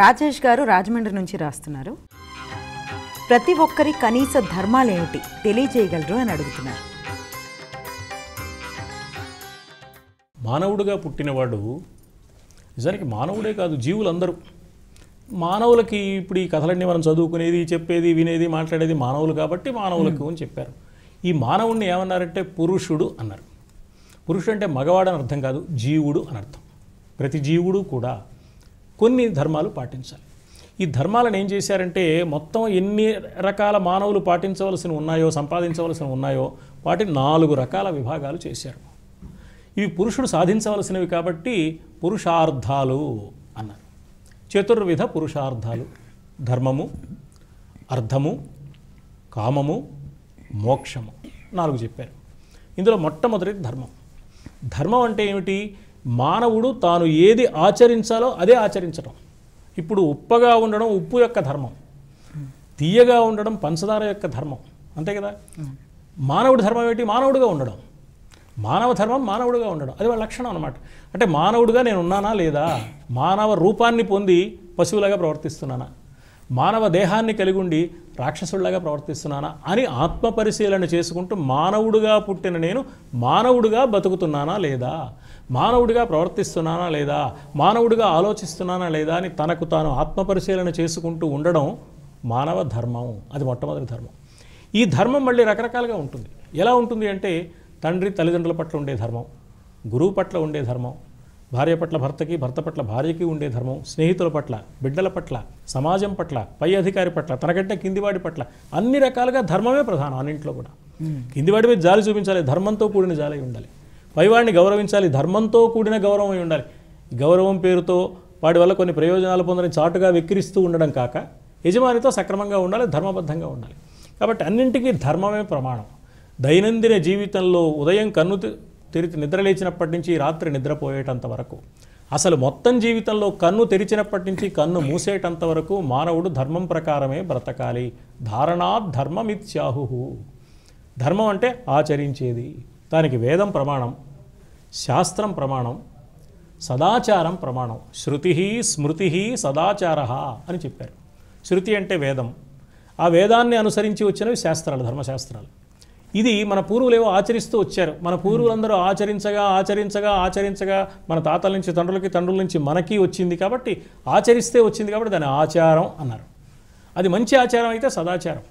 రాజేష్ గారు రాజమండ్రి నుంచి రాస్తున్నారు ప్రతి ఒక్కరి కనీస ధర్మాలేమిటి తెలియజేయగలరు అని అడుగుతున్నారు మానవుడిగా పుట్టినవాడు నిజానికి మానవుడే కాదు జీవులందరూ మానవులకి ఇప్పుడు ఈ కథలన్నీ మనం చదువుకునేది చెప్పేది వినేది మాట్లాడేది మానవులు కాబట్టి మానవులకు అని చెప్పారు ఈ మానవుడిని ఏమన్నారంటే పురుషుడు అన్నారు పురుషుడు అంటే మగవాడు అని అర్థం కాదు జీవుడు అని అర్థం ప్రతి జీవుడు కూడా కొన్ని ధర్మాలు పాటించాలి ఈ ధర్మాలను ఏం చేశారంటే మొత్తం ఎన్ని రకాల మానవులు పాటించవలసిన ఉన్నాయో సంపాదించవలసిన ఉన్నాయో వాటిని నాలుగు రకాల విభాగాలు చేశారు ఇవి పురుషుడు సాధించవలసినవి కాబట్టి పురుషార్థాలు అన్నారు చతుర్విధ పురుషార్థాలు ధర్మము అర్థము కామము మోక్షము నాలుగు చెప్పారు ఇందులో మొట్టమొదటిది ధర్మం ధర్మం అంటే ఏమిటి మానవుడు తాను ఏది ఆచరించాలో అదే ఆచరించడం ఇప్పుడు ఉప్పగా ఉండడం ఉప్పు యొక్క ధర్మం తీయగా ఉండడం పంచదార యొక్క ధర్మం అంతే కదా మానవుడి ధర్మం ఏంటి మానవుడిగా ఉండడం మానవ ధర్మం మానవుడిగా ఉండడం అది వాళ్ళ లక్షణం అనమాట అంటే మానవుడిగా నేను ఉన్నానా లేదా మానవ రూపాన్ని పొంది పశువులాగా ప్రవర్తిస్తున్నానా మానవ దేహాన్ని కలిగి ఉండి రాక్షసుళ్లాగా ప్రవర్తిస్తున్నానా అని ఆత్మ పరిశీలన చేసుకుంటూ మానవుడుగా పుట్టిన నేను మానవుడుగా బతుకుతున్నానా లేదా మానవుడిగా ప్రవర్తిస్తున్నానా లేదా మానవుడిగా ఆలోచిస్తున్నానా లేదా అని తనకు తాను ఆత్మ పరిశీలన చేసుకుంటూ ఉండడం మానవ ధర్మం అది మొట్టమొదటి ధర్మం ఈ ధర్మం మళ్ళీ రకరకాలుగా ఉంటుంది ఎలా ఉంటుంది అంటే తండ్రి తల్లిదండ్రుల పట్ల ఉండే ధర్మం గురువు పట్ల ఉండే ధర్మం భార్య పట్ల భర్తకి భర్త పట్ల భార్యకి ఉండే ధర్మం స్నేహితుల పట్ల బిడ్డల పట్ల సమాజం పట్ల పై అధికారి పట్ల తనకంటే కిందివాడి పట్ల అన్ని రకాలుగా ధర్మమే ప్రధానం అన్నింట్లో కూడా కిందివాడి మీద జాలి చూపించాలి ధర్మంతో కూడిన జాలి ఉండాలి పైవాడిని గౌరవించాలి ధర్మంతో కూడిన గౌరవం అయి ఉండాలి గౌరవం పేరుతో వాడి వల్ల కొన్ని ప్రయోజనాలు పొందని చాటుగా వెక్కిరిస్తూ ఉండడం కాక యజమానితో సక్రమంగా ఉండాలి ధర్మబద్ధంగా ఉండాలి కాబట్టి అన్నింటికీ ధర్మమే ప్రమాణం దైనందిన జీవితంలో ఉదయం కన్ను తెరిచి నిద్ర లేచినప్పటి నుంచి రాత్రి నిద్రపోయేటంత వరకు అసలు మొత్తం జీవితంలో కన్ను తెరిచినప్పటి నుంచి కన్ను మూసేటంత వరకు మానవుడు ధర్మం ప్రకారమే బ్రతకాలి ధారణాత్ ధర్మమిత్యాహు ధర్మం అంటే ఆచరించేది దానికి వేదం ప్రమాణం శాస్త్రం ప్రమాణం సదాచారం ప్రమాణం శృతి స్మృతి సదాచార అని చెప్పారు శృతి అంటే వేదం ఆ వేదాన్ని అనుసరించి వచ్చినవి శాస్త్రాలు ధర్మశాస్త్రాలు ఇది మన పూర్వులు ఏవో ఆచరిస్తూ వచ్చారు మన పూర్వులందరూ ఆచరించగా ఆచరించగా ఆచరించగా మన తాతల నుంచి తండ్రులకి తండ్రుల నుంచి మనకి వచ్చింది కాబట్టి ఆచరిస్తే వచ్చింది కాబట్టి దాని ఆచారం అన్నారు అది మంచి ఆచారం అయితే సదాచారం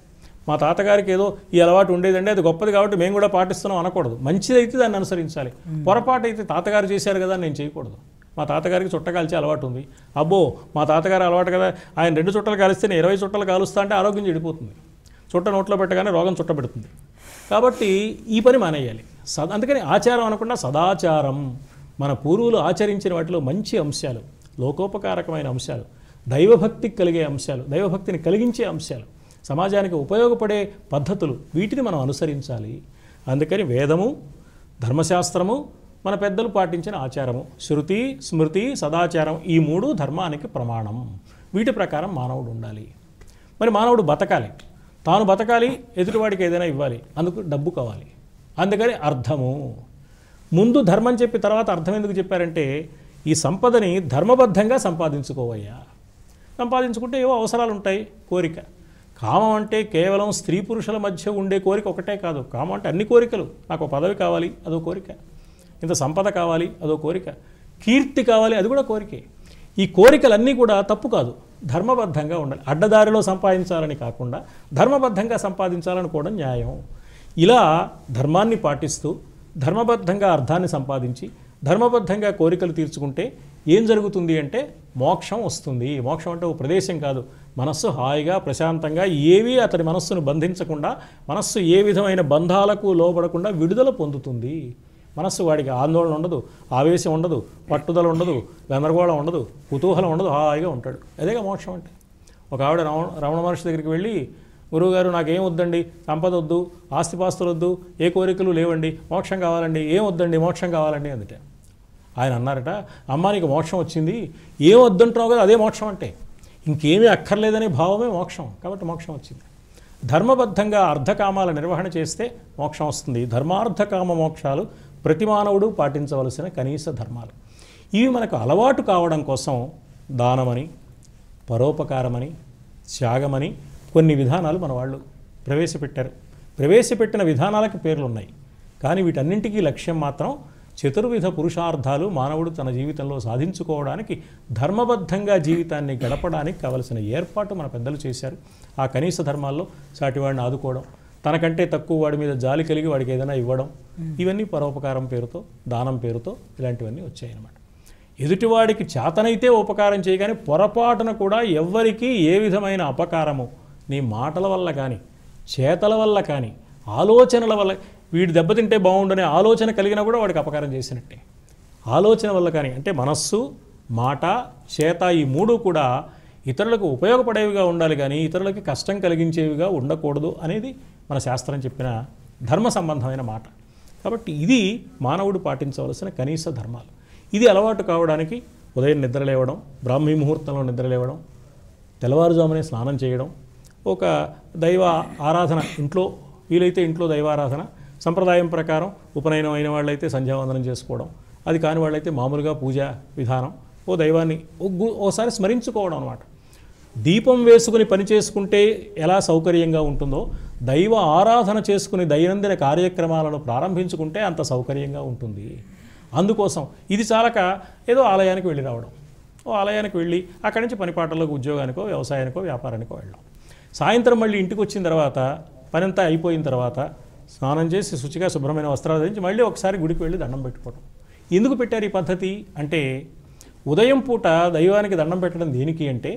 మా తాతగారికి ఏదో ఈ అలవాటు ఉండేదండి అది గొప్పది కాబట్టి మేము కూడా పాటిస్తున్నాం అనకూడదు మంచిదైతే దాన్ని అనుసరించాలి పొరపాటు అయితే తాతగారు చేశారు కదా నేను చేయకూడదు మా తాతగారికి చుట్ట కాల్చే అలవాటు ఉంది అబ్బో మా తాతగారు అలవాటు కదా ఆయన రెండు చుట్టలు కాలిస్తే నేను ఇరవై చుట్టలు కాలుస్తా అంటే ఆరోగ్యం చెడిపోతుంది చుట్ట నోట్లో పెట్టగానే రోగం చుట్టబెడుతుంది కాబట్టి ఈ పని మానేయాలి సద అందుకని ఆచారం అనకుండా సదాచారం మన పూర్వులు ఆచరించిన వాటిలో మంచి అంశాలు లోకోపకారకమైన అంశాలు దైవభక్తికి కలిగే అంశాలు దైవభక్తిని కలిగించే అంశాలు సమాజానికి ఉపయోగపడే పద్ధతులు వీటిని మనం అనుసరించాలి అందుకని వేదము ధర్మశాస్త్రము మన పెద్దలు పాటించిన ఆచారము శృతి స్మృతి సదాచారం ఈ మూడు ధర్మానికి ప్రమాణం వీటి ప్రకారం మానవుడు ఉండాలి మరి మానవుడు బతకాలి తాను బతకాలి ఎదుటివాడికి ఏదైనా ఇవ్వాలి అందుకు డబ్బు కావాలి అందుకని అర్థము ముందు ధర్మం చెప్పి తర్వాత అర్థం ఎందుకు చెప్పారంటే ఈ సంపదని ధర్మబద్ధంగా సంపాదించుకోవయ్యా సంపాదించుకుంటే ఏవో అవసరాలు ఉంటాయి కోరిక కామం అంటే కేవలం స్త్రీ పురుషుల మధ్య ఉండే కోరిక ఒకటే కాదు కామం అంటే అన్ని కోరికలు నాకు పదవి కావాలి అదో కోరిక ఇంత సంపద కావాలి అదో కోరిక కీర్తి కావాలి అది కూడా కోరికే ఈ కోరికలన్నీ కూడా తప్పు కాదు ధర్మబద్ధంగా ఉండాలి అడ్డదారిలో సంపాదించాలని కాకుండా ధర్మబద్ధంగా సంపాదించాలని కూడా న్యాయం ఇలా ధర్మాన్ని పాటిస్తూ ధర్మబద్ధంగా అర్థాన్ని సంపాదించి ధర్మబద్ధంగా కోరికలు తీర్చుకుంటే ఏం జరుగుతుంది అంటే మోక్షం వస్తుంది మోక్షం అంటే ఓ ప్రదేశం కాదు మనస్సు హాయిగా ప్రశాంతంగా ఏవీ అతని మనస్సును బంధించకుండా మనస్సు ఏ విధమైన బంధాలకు లోబడకుండా విడుదల పొందుతుంది మనస్సు వాడికి ఆందోళన ఉండదు ఆవేశం ఉండదు పట్టుదల ఉండదు గందరగోళం ఉండదు కుతూహలం ఉండదు హాయిగా ఉంటాడు అదేగా మోక్షం అంటే ఒక ఆవిడ రమణ రమణ మహర్షి దగ్గరికి వెళ్ళి గురువుగారు నాకేం వద్దండి సంపద వద్దు ఆస్తిపాస్తులు వద్దు ఏ కోరికలు లేవండి మోక్షం కావాలండి ఏం వద్దండి మోక్షం కావాలండి అందుట ఆయన అన్నారట అమ్మ నీకు మోక్షం వచ్చింది ఏం వద్దంటున్నావు కదా అదే మోక్షం అంటే ఇంకేమీ అక్కర్లేదనే భావమే మోక్షం కాబట్టి మోక్షం వచ్చింది ధర్మబద్ధంగా అర్ధకామాల నిర్వహణ చేస్తే మోక్షం వస్తుంది ధర్మార్థకామ మోక్షాలు ప్రతి మానవుడు పాటించవలసిన కనీస ధర్మాలు ఇవి మనకు అలవాటు కావడం కోసం దానమని పరోపకారమని త్యాగమని కొన్ని విధానాలు మన వాళ్ళు ప్రవేశపెట్టారు ప్రవేశపెట్టిన విధానాలకు పేర్లున్నాయి కానీ వీటన్నింటికీ లక్ష్యం మాత్రం చతుర్విధ పురుషార్థాలు మానవుడు తన జీవితంలో సాధించుకోవడానికి ధర్మబద్ధంగా జీవితాన్ని గడపడానికి కావలసిన ఏర్పాటు మన పెద్దలు చేశారు ఆ కనీస ధర్మాల్లో సాటివాడిని ఆదుకోవడం తనకంటే తక్కువ వాడి మీద జాలి కలిగి వాడికి ఏదైనా ఇవ్వడం ఇవన్నీ పరోపకారం పేరుతో దానం పేరుతో ఇలాంటివన్నీ వచ్చాయన్నమాట ఎదుటివాడికి చేతనైతే ఉపకారం చేయగానే పొరపాటున కూడా ఎవ్వరికీ ఏ విధమైన అపకారము నీ మాటల వల్ల కానీ చేతల వల్ల కానీ ఆలోచనల వల్ల వీడు దెబ్బతింటే బాగుండనే ఆలోచన కలిగినా కూడా వాడికి అపకారం చేసినట్టే ఆలోచన వల్ల కానీ అంటే మనస్సు మాట చేత ఈ మూడు కూడా ఇతరులకు ఉపయోగపడేవిగా ఉండాలి కానీ ఇతరులకి కష్టం కలిగించేవిగా ఉండకూడదు అనేది మన శాస్త్రం చెప్పిన ధర్మ సంబంధమైన మాట కాబట్టి ఇది మానవుడు పాటించవలసిన కనీస ధర్మాలు ఇది అలవాటు కావడానికి ఉదయం నిద్రలేవడం బ్రాహ్మీ ముహూర్తంలో నిద్రలేవడం తెల్లవారుజామునే స్నానం చేయడం ఒక దైవ ఆరాధన ఇంట్లో వీలైతే ఇంట్లో దైవారాధన సంప్రదాయం ప్రకారం ఉపనయనం అయిన వాళ్ళైతే సంధ్యావందనం చేసుకోవడం అది కాని వాళ్ళైతే మామూలుగా పూజా విధానం ఓ దైవాన్ని ఓసారి స్మరించుకోవడం అనమాట దీపం వేసుకుని పని చేసుకుంటే ఎలా సౌకర్యంగా ఉంటుందో దైవ ఆరాధన చేసుకుని దైనందిన కార్యక్రమాలను ప్రారంభించుకుంటే అంత సౌకర్యంగా ఉంటుంది అందుకోసం ఇది చాలక ఏదో ఆలయానికి వెళ్ళి రావడం ఓ ఆలయానికి వెళ్ళి అక్కడి నుంచి పనిపాటలకు ఉద్యోగానికో వ్యవసాయానికో వ్యాపారానికో వెళ్ళడం సాయంత్రం మళ్ళీ ఇంటికి వచ్చిన తర్వాత పనంతా అయిపోయిన తర్వాత స్నానం చేసి శుచిగా శుభ్రమైన వస్త్రాలు ధరించి మళ్ళీ ఒకసారి గుడికి వెళ్ళి దండం పెట్టుకోవడం ఎందుకు పెట్టారు ఈ పద్ధతి అంటే ఉదయం పూట దైవానికి దండం పెట్టడం దేనికి అంటే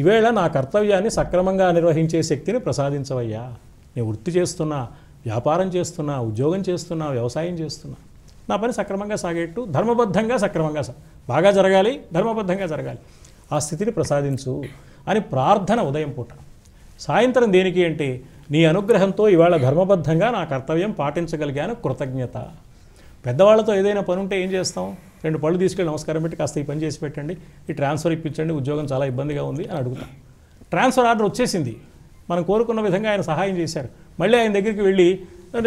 ఈవేళ నా కర్తవ్యాన్ని సక్రమంగా నిర్వహించే శక్తిని ప్రసాదించవయ్యా నేను వృత్తి చేస్తున్నా వ్యాపారం చేస్తున్నా ఉద్యోగం చేస్తున్నా వ్యవసాయం చేస్తున్నా నా పని సక్రమంగా సాగేట్టు ధర్మబద్ధంగా సక్రమంగా బాగా జరగాలి ధర్మబద్ధంగా జరగాలి ఆ స్థితిని ప్రసాదించు అని ప్రార్థన ఉదయం పూట సాయంత్రం దేనికి అంటే నీ అనుగ్రహంతో ఇవాళ ధర్మబద్ధంగా నా కర్తవ్యం పాటించగలిగాను కృతజ్ఞత పెద్దవాళ్ళతో ఏదైనా పని ఉంటే ఏం చేస్తాం రెండు పళ్ళు తీసుకెళ్ళి నమస్కారం పెట్టి కాస్త ఈ పని చేసి పెట్టండి ఈ ట్రాన్స్ఫర్ ఇప్పించండి ఉద్యోగం చాలా ఇబ్బందిగా ఉంది అని అడుగుతాం ట్రాన్స్ఫర్ ఆర్డర్ వచ్చేసింది మనం కోరుకున్న విధంగా ఆయన సహాయం చేశారు మళ్ళీ ఆయన దగ్గరికి వెళ్ళి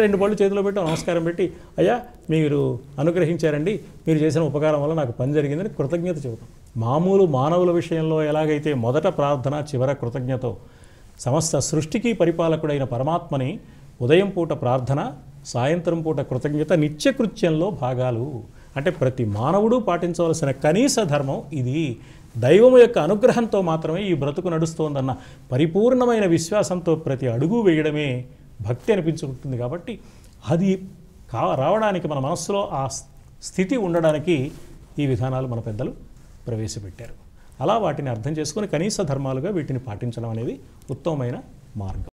రెండు పళ్ళు చేతిలో పెట్టి నమస్కారం పెట్టి అయ్యా మీరు అనుగ్రహించారండి మీరు చేసిన ఉపకారం వల్ల నాకు పని జరిగిందని కృతజ్ఞత చెబుతాం మామూలు మానవుల విషయంలో ఎలాగైతే మొదట ప్రార్థన చివర కృతజ్ఞతో సమస్త సృష్టికి పరిపాలకుడైన పరమాత్మని ఉదయం పూట ప్రార్థన సాయంత్రం పూట కృతజ్ఞత నిత్యకృత్యంలో భాగాలు అంటే ప్రతి మానవుడు పాటించవలసిన కనీస ధర్మం ఇది దైవం యొక్క అనుగ్రహంతో మాత్రమే ఈ బ్రతుకు నడుస్తోందన్న పరిపూర్ణమైన విశ్వాసంతో ప్రతి అడుగు వేయడమే భక్తి అనిపించుకుంటుంది కాబట్టి అది కా రావడానికి మన మనస్సులో ఆ స్థితి ఉండడానికి ఈ విధానాలు మన పెద్దలు ప్రవేశపెట్టారు అలా వాటిని అర్థం చేసుకుని కనీస ధర్మాలుగా వీటిని పాటించడం అనేది ఉత్తమమైన మార్గం